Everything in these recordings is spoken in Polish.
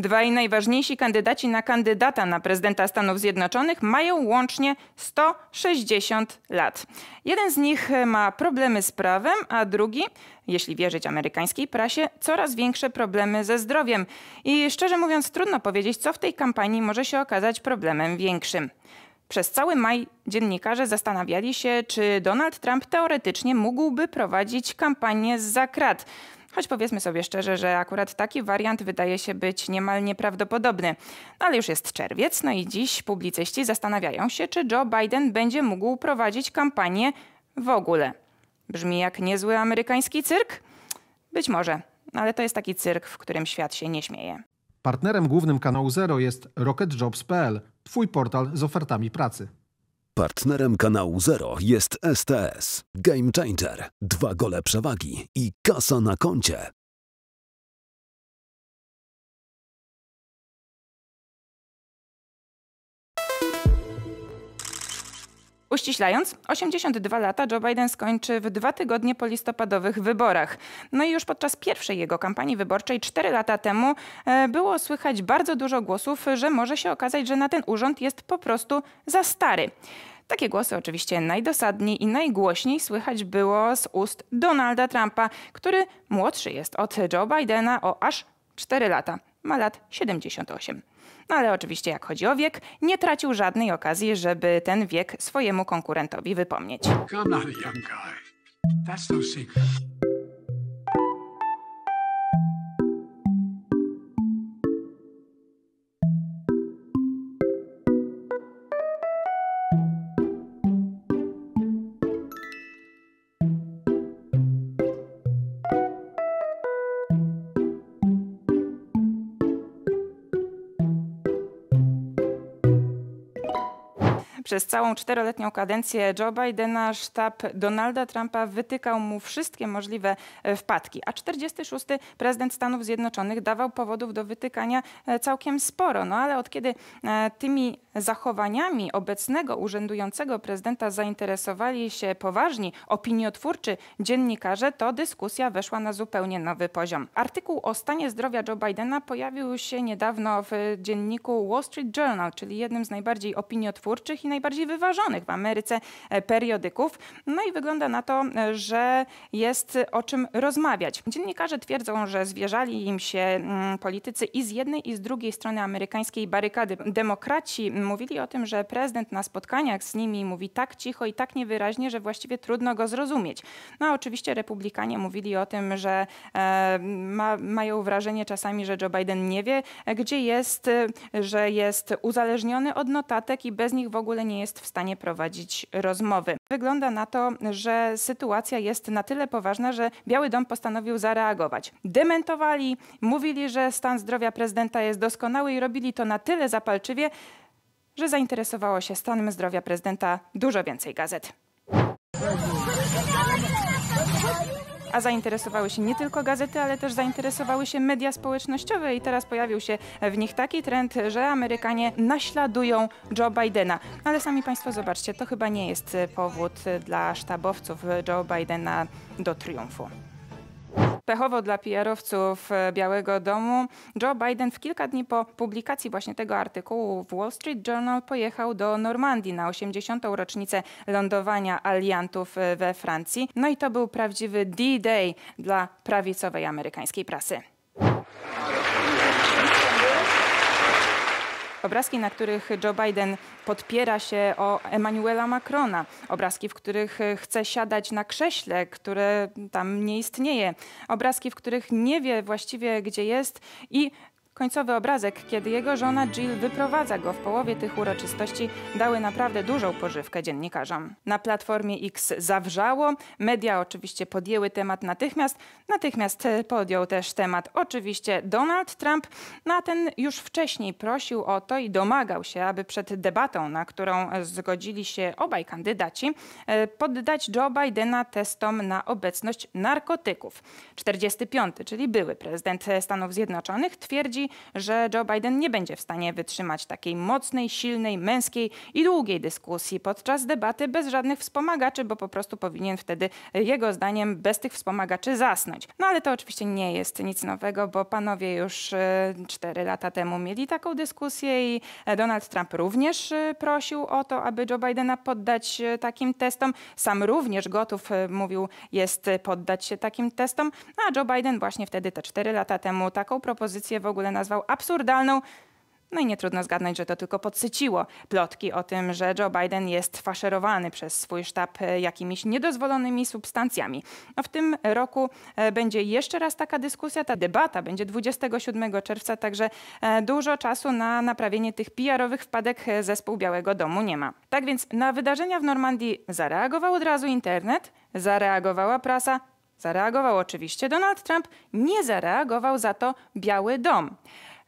Dwaj najważniejsi kandydaci na kandydata na prezydenta Stanów Zjednoczonych mają łącznie 160 lat. Jeden z nich e, ma problemy z prawem, a drugi, jeśli wierzyć amerykańskiej prasie, coraz większe problemy ze zdrowiem. I szczerze mówiąc, trudno powiedzieć, co w tej kampanii może się okazać problemem większym. Przez cały maj dziennikarze zastanawiali się, czy Donald Trump teoretycznie mógłby prowadzić kampanię z zakrat. Choć powiedzmy sobie szczerze, że akurat taki wariant wydaje się być niemal nieprawdopodobny. No ale już jest czerwiec, no i dziś publicyści zastanawiają się, czy Joe Biden będzie mógł prowadzić kampanię w ogóle. Brzmi jak niezły amerykański cyrk? Być może, ale to jest taki cyrk, w którym świat się nie śmieje. Partnerem głównym kanału Zero jest RocketJobs.pl, twój portal z ofertami pracy. Partnerem kanału Zero jest STS, Game Changer, dwa gole przewagi i kasa na koncie. Uściślając, 82 lata Joe Biden skończy w dwa tygodnie po listopadowych wyborach. No i już podczas pierwszej jego kampanii wyborczej, 4 lata temu, e, było słychać bardzo dużo głosów, że może się okazać, że na ten urząd jest po prostu za stary. Takie głosy oczywiście najdosadniej i najgłośniej słychać było z ust Donalda Trumpa, który młodszy jest od Joe Bidena o aż 4 lata. Ma lat 78. No ale oczywiście, jak chodzi o wiek, nie tracił żadnej okazji, żeby ten wiek swojemu konkurentowi wypomnieć. Come on, young guy. That's no secret. Przez całą czteroletnią kadencję Joe Bidena sztab Donalda Trumpa wytykał mu wszystkie możliwe e, wpadki, a 46. prezydent Stanów Zjednoczonych dawał powodów do wytykania e, całkiem sporo. No ale od kiedy e, tymi zachowaniami obecnego urzędującego prezydenta zainteresowali się poważni, opiniotwórczy dziennikarze, to dyskusja weszła na zupełnie nowy poziom. Artykuł o stanie zdrowia Joe Bidena pojawił się niedawno w dzienniku Wall Street Journal, czyli jednym z najbardziej opiniotwórczych i najbardziej wyważonych w Ameryce e, periodyków. No i wygląda na to, e, że jest o czym rozmawiać. Dziennikarze twierdzą, że zwierzali im się mm, politycy i z jednej, i z drugiej strony amerykańskiej barykady. Demokraci mm, mówili o tym, że prezydent na spotkaniach z nimi mówi tak cicho i tak niewyraźnie, że właściwie trudno go zrozumieć. No a oczywiście republikanie mówili o tym, że e, ma, mają wrażenie czasami, że Joe Biden nie wie, e, gdzie jest, e, że jest uzależniony od notatek i bez nich w ogóle nie jest w stanie prowadzić rozmowy. Wygląda na to, że sytuacja jest na tyle poważna, że Biały Dom postanowił zareagować. Dementowali, mówili, że stan zdrowia prezydenta jest doskonały i robili to na tyle zapalczywie, że zainteresowało się stanem zdrowia prezydenta dużo więcej gazet. A zainteresowały się nie tylko gazety, ale też zainteresowały się media społecznościowe i teraz pojawił się w nich taki trend, że Amerykanie naśladują Joe Bidena. Ale sami Państwo zobaczcie, to chyba nie jest powód dla sztabowców Joe Bidena do triumfu. Pechowo dla PR-owców e, Białego Domu, Joe Biden w kilka dni po publikacji właśnie tego artykułu w Wall Street Journal pojechał do Normandii na 80. rocznicę lądowania aliantów e, we Francji. No i to był prawdziwy D-Day dla prawicowej amerykańskiej prasy. Obrazki, na których Joe Biden podpiera się o Emmanuela Macrona. Obrazki, w których chce siadać na krześle, które tam nie istnieje. Obrazki, w których nie wie właściwie, gdzie jest i Końcowy obrazek, kiedy jego żona Jill wyprowadza go w połowie tych uroczystości, dały naprawdę dużą pożywkę dziennikarzom. Na platformie X zawrzało, media oczywiście podjęły temat natychmiast, natychmiast podjął też temat oczywiście Donald Trump. Na no ten już wcześniej prosił o to i domagał się, aby przed debatą, na którą zgodzili się obaj kandydaci, e, poddać Joe Bidena testom na obecność narkotyków. 45, czyli były prezydent Stanów Zjednoczonych, twierdzi, że Joe Biden nie będzie w stanie wytrzymać takiej mocnej, silnej, męskiej i długiej dyskusji podczas debaty bez żadnych wspomagaczy, bo po prostu powinien wtedy, e, jego zdaniem, bez tych wspomagaczy zasnąć. No ale to oczywiście nie jest nic nowego, bo panowie już e, cztery lata temu mieli taką dyskusję i e, Donald Trump również prosił o to, aby Joe Bidena poddać takim testom. Sam również gotów, mówił, jest poddać się takim testom, no, a Joe Biden właśnie wtedy, te cztery lata temu, taką propozycję w ogóle na nazwał absurdalną. No i nie trudno zgadnąć, że to tylko podsyciło plotki o tym, że Joe Biden jest faszerowany przez swój sztab e, jakimiś niedozwolonymi substancjami. No w tym roku e, będzie jeszcze raz taka dyskusja, ta debata będzie 27 czerwca, także e, dużo czasu na naprawienie tych PR-owych wpadek zespół Białego Domu nie ma. Tak więc na wydarzenia w Normandii zareagował od razu internet, zareagowała prasa, Zareagował oczywiście Donald Trump, nie zareagował za to Biały Dom.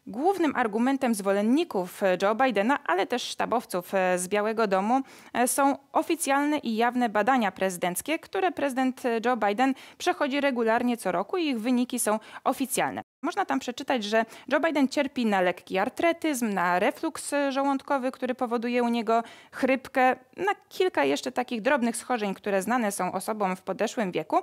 Głównym argumentem zwolenników e, Joe Bidena, ale też sztabowców e, z Białego Domu e, są oficjalne i jawne badania prezydenckie, które prezydent Joe Biden przechodzi regularnie co roku i ich wyniki są oficjalne. Można tam przeczytać, że Joe Biden cierpi na lekki artretyzm, na refluks żołądkowy, który powoduje u niego chrypkę, na kilka jeszcze takich drobnych schorzeń, które znane są osobom w podeszłym wieku.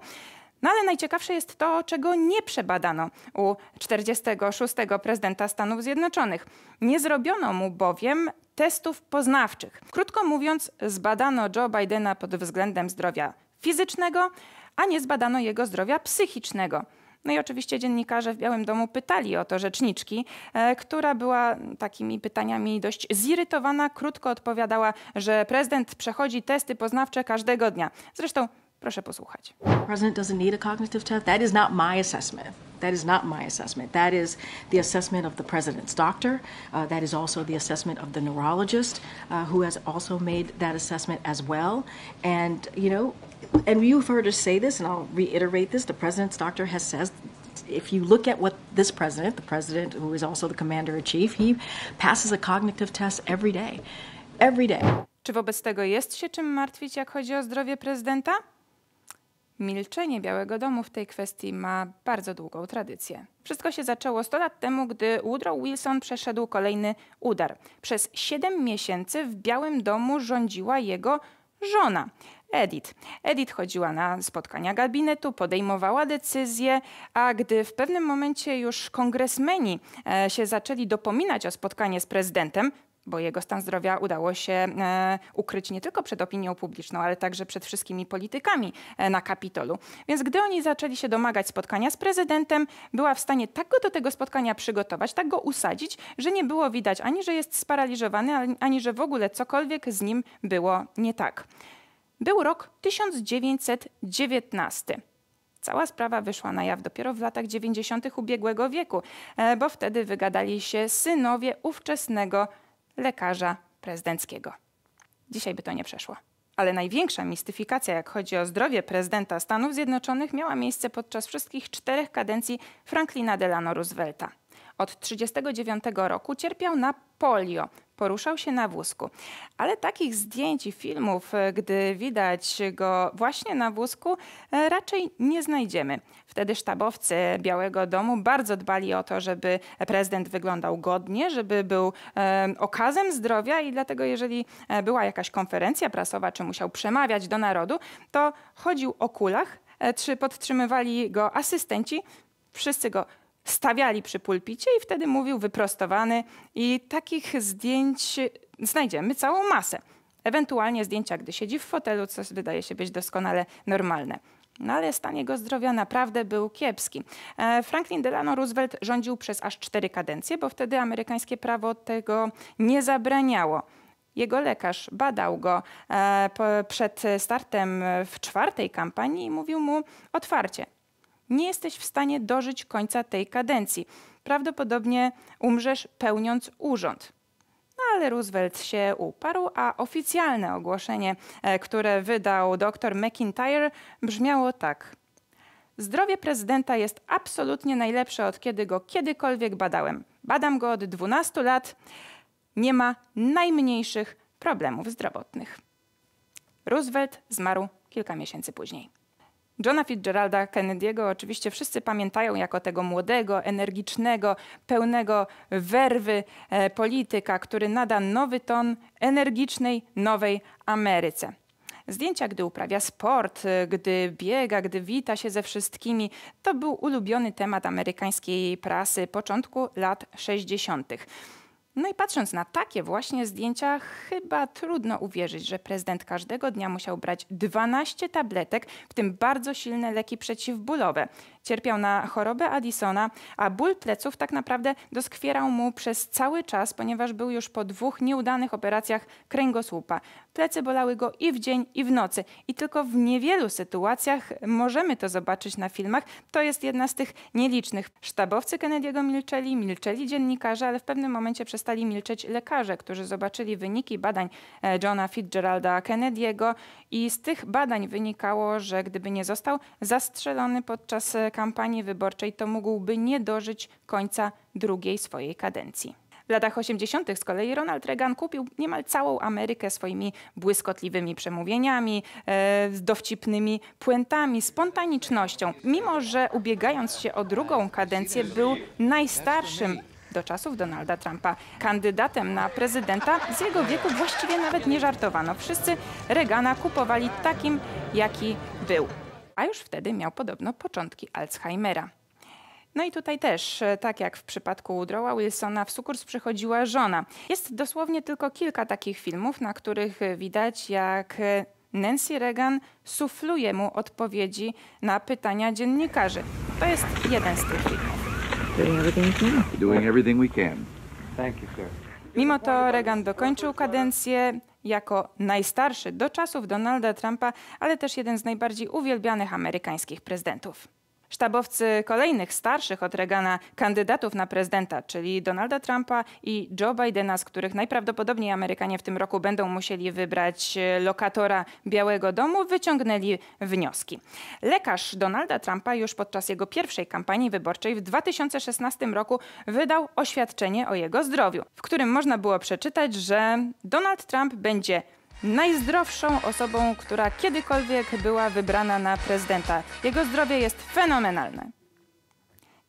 No ale najciekawsze jest to, czego nie przebadano u 46. prezydenta Stanów Zjednoczonych. Nie zrobiono mu bowiem testów poznawczych. Krótko mówiąc, zbadano Joe Bidena pod względem zdrowia fizycznego, a nie zbadano jego zdrowia psychicznego. No i oczywiście dziennikarze w Białym Domu pytali o to rzeczniczki, e, która była takimi pytaniami dość zirytowana, krótko odpowiadała, że prezydent przechodzi testy poznawcze każdego dnia. Zresztą Proszę posłuchać. The president doesn't need a cognitive test. That is not my assessment. That is not my assessment. That is the assessment of the president's doctor. Uh, that is also the assessment of the neurologist, uh, who has also made that assessment as well. And you know, and you've heard us say this, and I'll reiterate this: the president's doctor has said, if you look at what this president, the president who is also the commander in chief, he passes a cognitive test every day. Every day. Czy wobec tego jest się czym martwić, jak chodzi o zdrowie prezydenta? Milczenie Białego Domu w tej kwestii ma bardzo długą tradycję. Wszystko się zaczęło 100 lat temu, gdy Woodrow Wilson przeszedł kolejny udar. Przez 7 miesięcy w Białym Domu rządziła jego żona. Edith. Edith chodziła na spotkania gabinetu, podejmowała decyzje, a gdy w pewnym momencie już kongresmeni e, się zaczęli dopominać o spotkanie z prezydentem, bo jego stan zdrowia udało się e, ukryć nie tylko przed opinią publiczną, ale także przed wszystkimi politykami e, na Kapitolu. Więc gdy oni zaczęli się domagać spotkania z prezydentem, była w stanie tak go do tego spotkania przygotować, tak go usadzić, że nie było widać ani, że jest sparaliżowany, ani, że w ogóle cokolwiek z nim było nie tak. Był rok 1919. Cała sprawa wyszła na jaw dopiero w latach 90. ubiegłego wieku, e, bo wtedy wygadali się synowie ówczesnego lekarza prezydenckiego. Dzisiaj by to nie przeszło. Ale największa mistyfikacja, jak chodzi o zdrowie prezydenta Stanów Zjednoczonych, miała miejsce podczas wszystkich czterech kadencji Franklina Delano Roosevelta. Od 1939 roku cierpiał na polio, poruszał się na wózku. Ale takich zdjęć i filmów, e, gdy widać go właśnie na wózku, e, raczej nie znajdziemy. Wtedy sztabowcy Białego Domu bardzo dbali o to, żeby prezydent wyglądał godnie, żeby był e, okazem zdrowia i dlatego jeżeli była jakaś konferencja prasowa, czy musiał przemawiać do narodu, to chodził o kulach, czy podtrzymywali go asystenci, wszyscy go stawiali przy pulpicie i wtedy mówił wyprostowany i takich zdjęć znajdziemy całą masę. Ewentualnie zdjęcia, gdy siedzi w fotelu, co wydaje się być doskonale normalne. No ale stan jego zdrowia naprawdę był kiepski. E, Franklin Delano Roosevelt rządził przez aż cztery kadencje, bo wtedy amerykańskie prawo tego nie zabraniało. Jego lekarz badał go e, przed startem w czwartej kampanii i mówił mu otwarcie: nie jesteś w stanie dożyć końca tej kadencji. Prawdopodobnie umrzesz pełniąc urząd. No ale Roosevelt się uparł, a oficjalne ogłoszenie, e, które wydał dr McIntyre, brzmiało tak. Zdrowie prezydenta jest absolutnie najlepsze od kiedy go kiedykolwiek badałem. Badam go od 12 lat. Nie ma najmniejszych problemów zdrowotnych. Roosevelt zmarł kilka miesięcy później. Johna Fitzgeralda Kennedy'ego oczywiście wszyscy pamiętają jako tego młodego, energicznego, pełnego werwy e, polityka, który nada nowy ton energicznej nowej Ameryce. Zdjęcia, gdy uprawia sport, e, gdy biega, gdy wita się ze wszystkimi, to był ulubiony temat amerykańskiej prasy początku lat 60. No i patrząc na takie właśnie zdjęcia, chyba trudno uwierzyć, że prezydent każdego dnia musiał brać 12 tabletek, w tym bardzo silne leki przeciwbólowe. Cierpiał na chorobę Addisona, a ból pleców tak naprawdę doskwierał mu przez cały czas, ponieważ był już po dwóch nieudanych operacjach kręgosłupa. Plecy bolały go i w dzień, i w nocy. I tylko w niewielu sytuacjach możemy to zobaczyć na filmach. To jest jedna z tych nielicznych. Sztabowcy Kennedy'ego milczeli, milczeli dziennikarze, ale w pewnym momencie przestali milczeć lekarze, którzy zobaczyli wyniki badań e, Johna Fitzgeralda Kennedy'ego i z tych badań wynikało, że gdyby nie został zastrzelony podczas e, kampanii wyborczej, to mógłby nie dożyć końca drugiej swojej kadencji. W latach 80. z kolei Ronald Reagan kupił niemal całą Amerykę swoimi błyskotliwymi przemówieniami, e, dowcipnymi puentami, spontanicznością. Mimo, że ubiegając się o drugą kadencję był najstarszym do czasów Donalda Trumpa. Kandydatem na prezydenta z jego wieku właściwie nawet nie żartowano. Wszyscy Reagana kupowali takim, jaki był a już wtedy miał podobno początki Alzheimera. No i tutaj też, e, tak jak w przypadku Woodrowa Wilsona, w sukurs przychodziła żona. Jest dosłownie tylko kilka takich filmów, na których widać, jak e, Nancy Reagan sufluje mu odpowiedzi na pytania dziennikarzy. To jest jeden z tych filmów. Doing everything we can. Mimo to Reagan dokończył kadencję, jako najstarszy do czasów Donalda Trumpa, ale też jeden z najbardziej uwielbianych amerykańskich prezydentów. Sztabowcy kolejnych starszych od Reagana kandydatów na prezydenta, czyli Donalda Trumpa i Joe Bidena, z których najprawdopodobniej Amerykanie w tym roku będą musieli wybrać lokatora Białego Domu, wyciągnęli wnioski. Lekarz Donalda Trumpa już podczas jego pierwszej kampanii wyborczej w 2016 roku wydał oświadczenie o jego zdrowiu, w którym można było przeczytać, że Donald Trump będzie najzdrowszą osobą, która kiedykolwiek była wybrana na prezydenta. Jego zdrowie jest fenomenalne.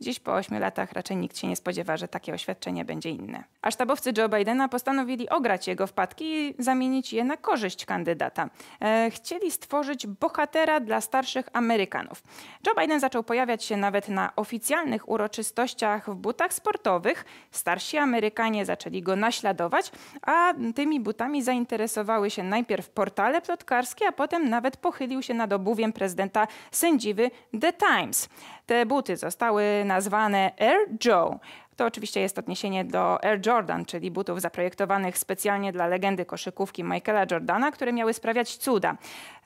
Dziś po 8 latach raczej nikt się nie spodziewa, że takie oświadczenie będzie inne. A sztabowcy Joe Bidena postanowili ograć jego wpadki i zamienić je na korzyść kandydata. E, chcieli stworzyć bohatera dla starszych Amerykanów. Joe Biden zaczął pojawiać się nawet na oficjalnych uroczystościach w butach sportowych. Starsi Amerykanie zaczęli go naśladować, a tymi butami zainteresowały się najpierw portale plotkarskie, a potem nawet pochylił się nad obuwiem prezydenta sędziwy The Times. Te buty zostały nazwane Air Joe, to oczywiście jest odniesienie do Air Jordan, czyli butów zaprojektowanych specjalnie dla legendy koszykówki Michaela Jordana, które miały sprawiać cuda.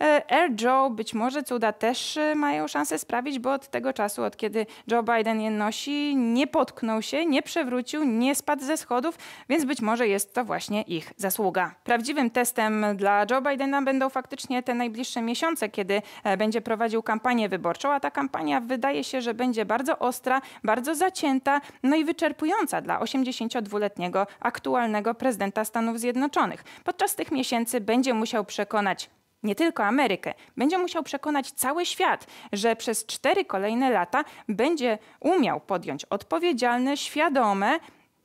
E, Air Joe być może cuda też e, mają szansę sprawić, bo od tego czasu, od kiedy Joe Biden je nosi, nie potknął się, nie przewrócił, nie spadł ze schodów, więc być może jest to właśnie ich zasługa. Prawdziwym testem dla Joe Bidena będą faktycznie te najbliższe miesiące, kiedy e, będzie prowadził kampanię wyborczą, a ta kampania wydaje się, że będzie bardzo ostra, bardzo zacięta, no i wyczerpująca wyczerpująca dla 82-letniego aktualnego prezydenta Stanów Zjednoczonych. Podczas tych miesięcy będzie musiał przekonać nie tylko Amerykę, będzie musiał przekonać cały świat, że przez cztery kolejne lata będzie umiał podjąć odpowiedzialne, świadome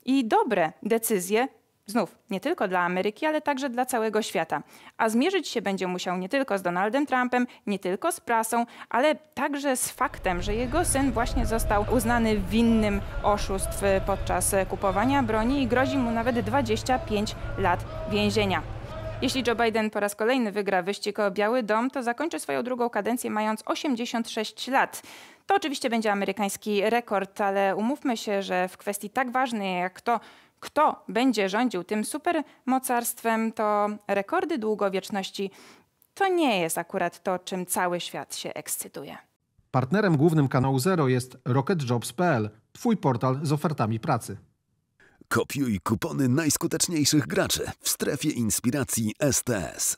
i dobre decyzje Znów, nie tylko dla Ameryki, ale także dla całego świata. A zmierzyć się będzie musiał nie tylko z Donaldem Trumpem, nie tylko z prasą, ale także z faktem, że jego syn właśnie został uznany winnym oszustw podczas kupowania broni i grozi mu nawet 25 lat więzienia. Jeśli Joe Biden po raz kolejny wygra wyścig o Biały Dom, to zakończy swoją drugą kadencję mając 86 lat. To oczywiście będzie amerykański rekord, ale umówmy się, że w kwestii tak ważnej jak to, kto będzie rządził tym supermocarstwem, to rekordy długowieczności to nie jest akurat to, czym cały świat się ekscytuje. Partnerem głównym kanału Zero jest rocketjobs.pl, twój portal z ofertami pracy. Kopiuj kupony najskuteczniejszych graczy w strefie inspiracji STS.